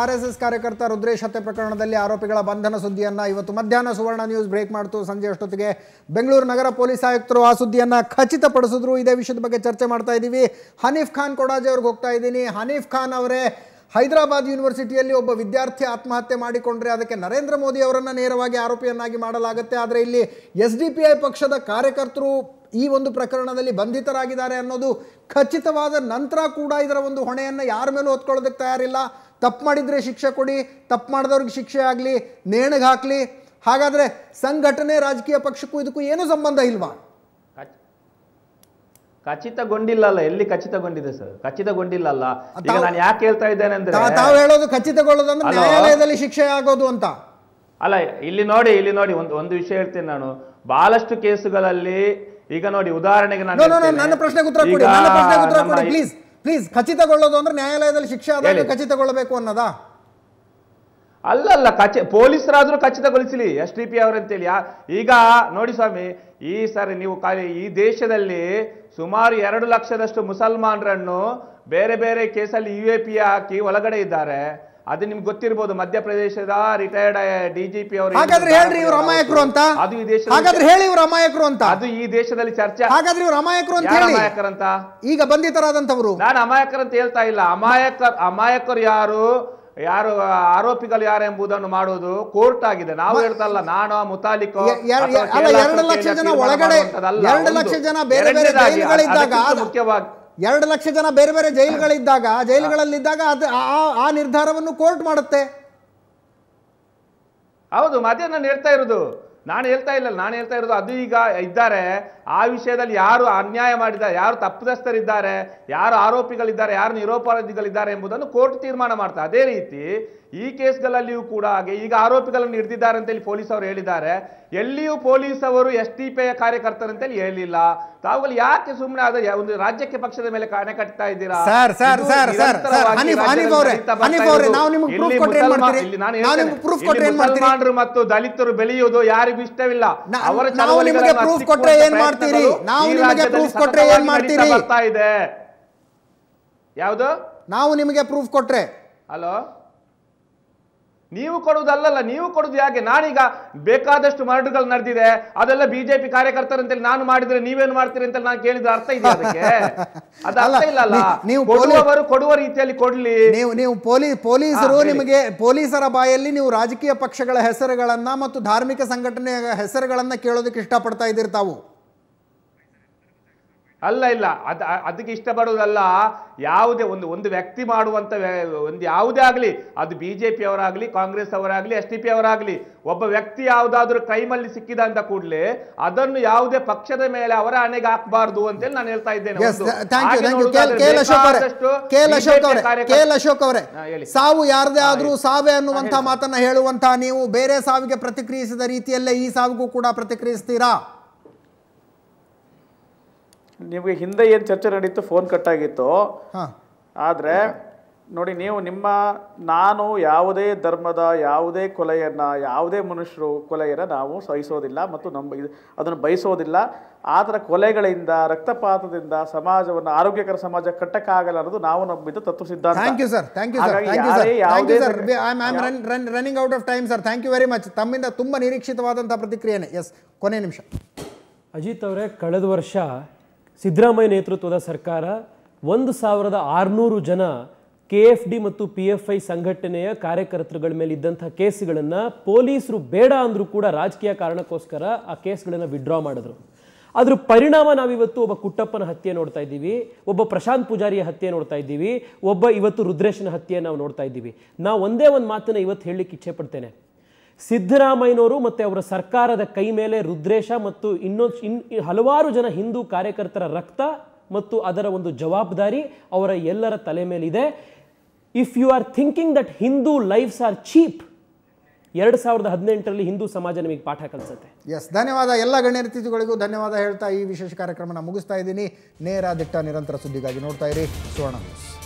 R S S ಕಾರ್ಯಕರ್ತ ರುದ್ರೇಶ್ ಹತ್ಯೆ ಪ್ರಕರಣದಲ್ಲಿ ಆರೋಪಿಗಳ ಬಂಧನ ಸುದ್ದಿಯನ್ನು ಇವತ್ತು ಮಧ್ಯಾಹ್ನ ಸುವರ್ಣ ನ್ಯೂಸ್ ಬ್ರೇಕ್ ಮಾಡ್ತು ಸಂಜೆ ಅಷ್ಟೊತ್ತಿಗೆ ಬೆಂಗಳೂರು ನಗರ ಪೊಲೀಸ್ ಆಯುಕ್ತರು ಆ ಸುದ್ದಿಯನ್ನು ಖಚಿತಪಡಿಸಿದ್ರು ಇದೇ ವಿಷಯದ ಬಗ್ಗೆ ಚರ್ಚೆ ಮಾಡ್ತಾ ಇದ್ದೀವಿ ಹನೀಫ್ ಖಾನ್ ಕೊಡಾಜೆ ಅವ್ರಿಗೆ ಹೋಗ್ತಾ ಇದ್ದೀನಿ ಹನೀಫ್ ಖಾನ್ ಅವರೇ ಹೈದರಾಬಾದ್ ಯೂನಿವರ್ಸಿಟಿಯಲ್ಲಿ ಒಬ್ಬ ವಿದ್ಯಾರ್ಥಿ ಆತ್ಮಹತ್ಯೆ ಮಾಡಿಕೊಂಡ್ರೆ ಅದಕ್ಕೆ ನರೇಂದ್ರ ಮೋದಿ ಅವರನ್ನು ನೇರವಾಗಿ ಆರೋಪಿಯನ್ನಾಗಿ ಮಾಡಲಾಗುತ್ತೆ ಆದರೆ ಇಲ್ಲಿ ಎಸ್ ಡಿ ಪಿ ಐ ಪಕ್ಷದ ಕಾರ್ಯಕರ್ತರು ಈ ಒಂದು ಪ್ರಕರಣದಲ್ಲಿ ಬಂಧಿತರಾಗಿದ್ದಾರೆ ಅನ್ನೋದು ಖಚಿತವಾದ ನಂತರ ಕೂಡ ಇದರ ಒಂದು ಹೊಣೆಯನ್ನು ಯಾರ ಮೇಲೂ ಹೊತ್ಕೊಳ್ಳೋದಕ್ಕೆ ತಯಾರಿಲ್ಲ ತಪ್ಪು ಮಾಡಿದರೆ ಶಿಕ್ಷೆ ಕೊಡಿ ತಪ್ಪು ಮಾಡಿದವ್ರಿಗೆ ಶಿಕ್ಷೆ ಆಗಲಿ ನೇಣಿಗೆ ಹಾಕಲಿ ಹಾಗಾದರೆ ಸಂಘಟನೆ ರಾಜಕೀಯ ಪಕ್ಷಕ್ಕೂ ಇದಕ್ಕೂ ಏನೂ ಸಂಬಂಧ ಇಲ್ವಾ ಖಚಿತಗೊಂಡಿಲ್ಲ ಅಲ್ಲ ಎಲ್ಲಿ ಖಚಿತಗೊಂಡಿದೆ ಸರ್ ಖಚಿತಗೊಂಡಿಲ್ಲ ಅಲ್ಲ ಈಗ ನಾನು ಯಾಕೆ ಹೇಳ್ತಾ ಇದ್ದೇನೆ ಅಂದ್ರೆ ತಾವು ಹೇಳೋದು ಖಚಿತಗೊಳ್ಳೋದಂದ್ರೆ ನ್ಯಾಯಾಲಯದಲ್ಲಿ ಶಿಕ್ಷೆ ಆಗೋದು ಅಂತ ಅಲ್ಲ ಇಲ್ಲಿ ನೋಡಿ ಇಲ್ಲಿ ನೋಡಿ ಒಂದು ಒಂದು ವಿಷಯ ಹೇಳ್ತೇನೆ ನಾನು ಬಹಳಷ್ಟು ಕೇಸುಗಳಲ್ಲಿ ಈಗ ನೋಡಿ ಉದಾಹರಣೆಗೆ ನಾನು ನನ್ನ ಪ್ರಶ್ನೆಗೆ ಉತ್ತರ ಕೊಡಿ ನನ್ನ ಪ್ರಶ್ನೆಗೆ ಉತ್ತರ ಕೊಡಿ ಪ್ಲೀಸ್ ಪ್ಲೀಸ್ ಖಚಿತಗೊಳ್ಳೋದು ಅಂದ್ರೆ ನ್ಯಾಯಾಲಯದಲ್ಲಿ ಶಿಕ್ಷೆ ಆದಾಗ ಖಚಿತಗೊಳ್ಳಬೇಕು ಅನ್ನೋದಾ ಅಲ್ಲ ಖಚಿ ಪೊಲೀಸರಾದ್ರೂ ಖಚಿತಗೊಳಿಸಲಿ ಎಸ್ ಡಿ ಪಿ ಅವರಂತೇಳಿ ಈಗ ನೋಡಿ ಸ್ವಾಮಿ ಈ ಸಾರಿ ನೀವು ಖಾಲಿ ಈ ದೇಶದಲ್ಲಿ ಸುಮಾರು ಎರಡು ಲಕ್ಷದಷ್ಟು ಮುಸಲ್ಮಾನರನ್ನು ಬೇರೆ ಬೇರೆ ಕೇಸಲ್ಲಿ ಯು ಎ ಪಿ ಹಾಕಿ ಒಳಗಡೆ ಇದ್ದಾರೆ ಅದು ನಿಮ್ಗೆ ಗೊತ್ತಿರಬಹುದು ಮಧ್ಯಪ್ರದೇಶದ ರಿಟೈರ್ಡ್ ಡಿ ಜಿ ಪಿ ಅವರು ಹಾಗಾದ್ರೆ ಹೇಳ್ರಿ ಇವ್ರು ಅಮಾಯಕರು ಅಂತ ಅದು ಈ ದೇಶ ಹಾಗಾದ್ರೆ ಹೇಳಿ ಇವ್ರು ಅಮಾಯಕರು ಅಂತ ಅದು ಈ ದೇಶದಲ್ಲಿ ಚರ್ಚೆ ಹಾಗಾದ್ರೆ ಇವ್ರು ಅಮಾಯಕರು ಅಂತ ಹೇಳಿ ಅಂತ ಈಗ ಬಂಧಿತರಾದಂತವರು ನಾನು ಅಮಾಯಕರು ಅಂತ ಹೇಳ್ತಾ ಇಲ್ಲ ಅಮಾಯಕ ಅಮಾಯಕರು ಯಾರು ಯಾರು ಆರೋಪಿಗಳು ಯಾರು ಎಂಬುದನ್ನು ಮಾಡುವುದು ಕೋರ್ಟ್ ಆಗಿದೆ ನಾವು ಹೇಳ್ತಾ ಇಲ್ಲ ನಾನು ಮುತಾಲಿಕ್ ಎರಡು ಲಕ್ಷ ಜನ ಒಳಗಡೆ ಎರಡು ಲಕ್ಷ ಜನ ಬೇರೆ ಬೇರೆ ಮುಖ್ಯವಾಗಿ ಎರಡು ಲಕ್ಷ ಜನ ಬೇರೆ ಬೇರೆ ಜೈಲುಗಳಿದ್ದಾಗ ಜೈಲುಗಳಲ್ಲಿದ್ದಾಗ ಅದು ಆ ನಿರ್ಧಾರವನ್ನು ಕೋರ್ಟ್ ಮಾಡುತ್ತೆ ಹೌದು ಮತ್ತೆ ನಾನು ಹೇಳ್ತಾ ಇರೋದು ನಾನು ಹೇಳ್ತಾ ಇಲ್ಲ ನಾನು ಹೇಳ್ತಾ ಇರೋದು ಅದು ಈಗ ಇದ್ದಾರೆ ಆ ವಿಷಯದಲ್ಲಿ ಯಾರು ಅನ್ಯಾಯ ಮಾಡಿದ್ದಾರೆ ಯಾರು ತಪ್ಪಿದಸ್ಥರಿದ್ದಾರೆ ಯಾರು ಆರೋಪಿಗಳಿದ್ದಾರೆ ಯಾರು ನಿರೋಪರಾಧಿಗಳಿದ್ದಾರೆ ಎಂಬುದನ್ನು ಕೋರ್ಟ್ ತೀರ್ಮಾನ ಮಾಡ್ತಾರೆ ಅದೇ ರೀತಿ ಈ ಕೇಸ್ಗಳಲ್ಲಿಯೂ ಕೂಡ ಹಾಗೆ ಈಗ ಆರೋಪಿಗಳನ್ನು ಹಿಡಿದಿದ್ದಾರೆ ಅಂತೇಳಿ ಪೊಲೀಸ್ ಅವರು ಹೇಳಿದ್ದಾರೆ ಎಲ್ಲಿಯೂ ಪೊಲೀಸ್ ಅವರು ಎಸ್ ಟಿ ಪಿಯ ಕಾರ್ಯಕರ್ತರಂತೇಳಿ ಹೇಳಿಲ್ಲ ತಾವುಗಳು ಯಾಕೆ ಸುಮ್ಮನೆ ಆದರೆ ಒಂದು ರಾಜ್ಯಕ್ಕೆ ಪಕ್ಷದ ಮೇಲೆ ಕಾಣೆ ಕಟ್ತಾ ಇದ್ದೀರಾ ಮತ್ತು ದಲಿತರು ಬೆಳೆಯುವುದು ಯಾರು ಯಾರಿಗೂ ಇಷ್ಟವಿಲ್ಲ ಅವರ ನಿಮಗೆ ಪ್ರೂಫ್ ಕೊಟ್ರೆ ಏನ್ ಮಾಡ್ತೀರಿ ನಾವು ನಿಮಗೆ ಪ್ರೂಫ್ ಕೊಟ್ರೆ ಏನ್ ಮಾಡ್ತೀರಿ ಬರ್ತಾ ಇದೆ ಯಾವುದು ನಾವು ನಿಮಗೆ ಪ್ರೂಫ್ ಕೊಟ್ರೆ ಹಲೋ ನೀವು ಕೊಡುವುದಲ್ಲಲ್ಲ ನೀವು ಕೊಡುದು ಯಾಕೆ ನಾನೀಗ ಬೇಕಾದಷ್ಟು ಮರಡುಗಳು ನಡೆದಿದೆ ಅದೆಲ್ಲ ಬಿಜೆಪಿ ಕಾರ್ಯಕರ್ತರಂತೇಳಿ ನಾನು ಮಾಡಿದ್ರೆ ನೀವೇನು ಮಾಡ್ತೀರಿ ಅಂತ ನಾನು ಕೇಳಿದ್ರೆ ಅರ್ಥ ಇದೆ ಅದಕ್ಕೆ ಅದು ಅರ್ಥ ಇಲ್ಲ ನೀವು ಕೊಡುವವರು ಕೊಡುವ ರೀತಿಯಲ್ಲಿ ಕೊಡ್ಲಿ ನೀವು ನೀವು ಪೊಲೀಸ್ ಪೊಲೀಸರು ನಿಮಗೆ ಪೊಲೀಸರ ಬಾಯಲ್ಲಿ ನೀವು ರಾಜಕೀಯ ಪಕ್ಷಗಳ ಹೆಸರುಗಳನ್ನ ಮತ್ತು ಧಾರ್ಮಿಕ ಸಂಘಟನೆಯ ಹೆಸರುಗಳನ್ನ ಕೇಳೋದಕ್ಕೆ ಇಷ್ಟಪಡ್ತಾ ಇದ್ದೀರಿ ತಾವು ಅಲ್ಲ ಇಲ್ಲ ಅದ ಅದಕ್ಕೆ ಇಷ್ಟಪಡೋದಲ್ಲ ಯಾವುದೇ ಒಂದು ಒಂದು ವ್ಯಕ್ತಿ ಮಾಡುವಂಥ ಒಂದು ಯಾವುದೇ ಆಗಲಿ ಅದು ಬಿ ಜೆ ಪಿ ಅವರಾಗಲಿ ಕಾಂಗ್ರೆಸ್ ಅವರಾಗಲಿ ಎಸ್ ಟಿ ಪಿ ಅವರಾಗಲಿ ಒಬ್ಬ ವ್ಯಕ್ತಿ ಯಾವುದಾದ್ರೂ ಕೈಮಲ್ಲಿ ಸಿಕ್ಕಿದ ಅಂತ ಕೂಡಲೇ ಅದನ್ನು ಯಾವುದೇ ಪಕ್ಷದ ಮೇಲೆ ಅವರ ಹಣೆಗೆ ಹಾಕಬಾರ್ದು ಅಂತೇಳಿ ನಾನು ಹೇಳ್ತಾ ಇದ್ದೇನೆ ಸಾವು ಯಾರದೇ ಆದ್ರೂ ಸಾವೇ ಅನ್ನುವಂತಹ ಮಾತನ್ನ ಹೇಳುವಂತಹ ನೀವು ಬೇರೆ ಸಾವಿಗೆ ಪ್ರತಿಕ್ರಿಯಿಸಿದ ರೀತಿಯಲ್ಲೇ ಈ ಸಾವಿಗೂ ಕೂಡ ಪ್ರತಿಕ್ರಿಯಿಸ್ತೀರಾ ನಿಮಗೆ ಹಿಂದೆ ಏನು ಚರ್ಚೆ ನಡೀತು ಫೋನ್ ಕಟ್ಟಾಗಿತ್ತು ಆದರೆ ನೋಡಿ ನೀವು ನಿಮ್ಮ ನಾನು ಯಾವುದೇ ಧರ್ಮದ ಯಾವುದೇ ಕೊಲೆಯನ್ನು ಯಾವುದೇ ಮನುಷ್ಯರು ಕೊಲೆಯನ್ನು ನಾವು ಸಹಿಸೋದಿಲ್ಲ ಮತ್ತು ನಮ್ಮ ಅದನ್ನು ಬಯಸೋದಿಲ್ಲ ಆ ಥರ ಕೊಲೆಗಳಿಂದ ರಕ್ತಪಾತದಿಂದ ಸಮಾಜವನ್ನು ಆರೋಗ್ಯಕರ ಸಮಾಜ ಕಟ್ಟಕ್ಕಾಗಲ್ಲ ಅನ್ನೋದು ನಾವು ನಂಬಿದ ತತ್ವ ಸಿದ್ಧಾಂತ thank you sir thank you sir run running out of time sir thank you very much ತಮ್ಮಿಂದ ತುಂಬ ನಿರೀಕ್ಷಿತವಾದಂಥ ಪ್ರತಿಕ್ರಿಯೆನೇ ಎಸ್ ಕೊನೆ ನಿಮಿಷ ಅಜಿತ್ ಅವರೇ ಕಳೆದ ವರ್ಷ ಸಿದ್ದರಾಮಯ್ಯ ನೇತೃತ್ವದ ಸರ್ಕಾರ ಒಂದು ಸಾವಿರದ ಆರುನೂರು ಜನ ಕೆ ಎಫ್ ಡಿ ಮತ್ತು ಪಿ ಎಫ್ ಐ ಸಂಘಟನೆಯ ಕಾರ್ಯಕರ್ತರುಗಳ ಮೇಲೆ ಇದ್ದಂಥ ಕೇಸ್ಗಳನ್ನು ಪೊಲೀಸರು ಬೇಡ ಅಂದರೂ ಕೂಡ ರಾಜಕೀಯ ಕಾರಣಕ್ಕೋಸ್ಕರ ಆ ಕೇಸ್ಗಳನ್ನು ವಿಡ್ರಾ ಮಾಡಿದ್ರು ಅದ್ರ ಪರಿಣಾಮ ನಾವಿವತ್ತು ಒಬ್ಬ ಕುಟ್ಟಪ್ಪನ ಹತ್ಯೆ ನೋಡ್ತಾ ಇದ್ದೀವಿ ಒಬ್ಬ ಪ್ರಶಾಂತ್ ಪೂಜಾರಿಯ ಹತ್ಯೆ ನೋಡ್ತಾ ಇದ್ದೀವಿ ಒಬ್ಬ ಇವತ್ತು ರುದ್ರೇಶನ ಹತ್ಯೆ ನಾವು ನೋಡ್ತಾ ಇದ್ದೀವಿ ನಾವು ಒಂದೇ ಒಂದು ಮಾತನ್ನು ಇವತ್ತು ಹೇಳಲಿಕ್ಕೆ ಇಚ್ಛೆ ಪಡ್ತೇನೆ ಸಿದ್ದರಾಮಯ್ಯನವರು ಮತ್ತು ಅವರ ಸರ್ಕಾರದ ಕೈ ಮೇಲೆ ರುದ್ರೇಶ ಮತ್ತು ಇನ್ನೊಂದು ಇನ್ ಹಲವಾರು ಜನ ಹಿಂದೂ ಕಾರ್ಯಕರ್ತರ ರಕ್ತ ಮತ್ತು ಅದರ ಒಂದು ಜವಾಬ್ದಾರಿ ಅವರ ಎಲ್ಲರ ತಲೆ ಮೇಲಿದೆ if you are thinking that Hindu lives are cheap ಎರಡು ಸಾವಿರದ ಹದಿನೆಂಟರಲ್ಲಿ ಹಿಂದೂ ಸಮಾಜ ನಿಮಗೆ ಪಾಠ ಕಲಿಸುತ್ತೆ ಎಸ್ ಧನ್ಯವಾದ ಎಲ್ಲ ಗಣ್ಯರತಿಥಿಗಳಿಗೂ ಧನ್ಯವಾದ ಹೇಳ್ತಾ ಈ ವಿಶೇಷ ಕಾರ್ಯಕ್ರಮನ ಮುಗಿಸ್ತಾ ಇದ್ದೀನಿ ನೇರ ದಿಟ್ಟ ನಿರಂತರ ಸುದ್ದಿಗಾಗಿ ನೋಡ್ತಾ ಇರಿ ಸುವರ್ಣ ನ್ಯೂಸ್